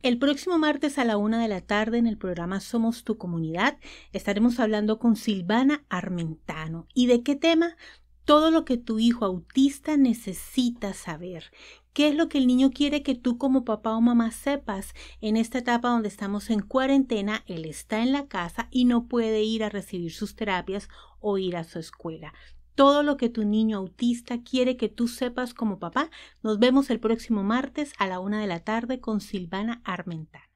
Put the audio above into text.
El próximo martes a la una de la tarde en el programa Somos tu comunidad estaremos hablando con Silvana Armentano. ¿Y de qué tema? Todo lo que tu hijo autista necesita saber. ¿Qué es lo que el niño quiere que tú como papá o mamá sepas en esta etapa donde estamos en cuarentena? Él está en la casa y no puede ir a recibir sus terapias o ir a su escuela todo lo que tu niño autista quiere que tú sepas como papá. Nos vemos el próximo martes a la una de la tarde con Silvana Armentar.